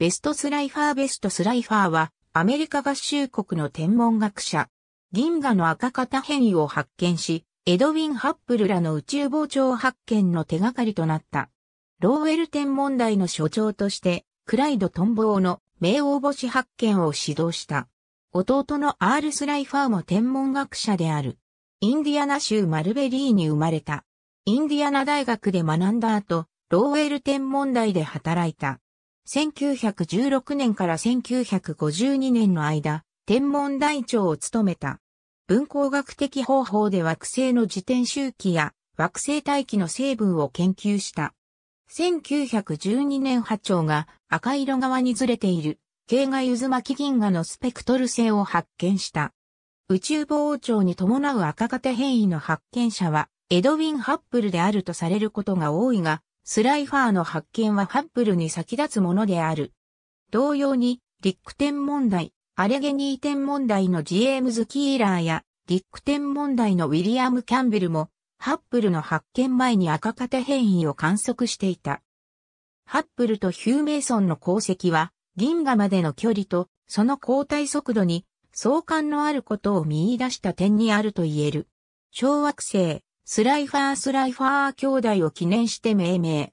ベストスライファーベストスライファーは、アメリカ合衆国の天文学者、銀河の赤型変異を発見し、エドウィン・ハップルらの宇宙膨張発見の手がかりとなった。ローウェル天文台の所長として、クライド・トンボーの冥王星発見を指導した。弟のアール・スライファーも天文学者である。インディアナ州マルベリーに生まれた。インディアナ大学で学んだ後、ローウェル天文台で働いた。1916年から1952年の間、天文台長を務めた。文工学的方法で惑星の自転周期や惑星大気の成分を研究した。1912年波長が赤色側にずれている、系外渦巻き銀河のスペクトル性を発見した。宇宙膨張に伴う赤型変異の発見者は、エドウィン・ハップルであるとされることが多いが、スライファーの発見はハッブルに先立つものである。同様に、リック点問題、アレゲニー点問題のジェームズ・キーラーや、リック点問題のウィリアム・キャンベルも、ハッブルの発見前に赤型変異を観測していた。ハッブルとヒューメイソンの功績は、銀河までの距離と、その交代速度に、相関のあることを見出した点にあると言える。小惑星、スライファースライファー兄弟を記念して命名。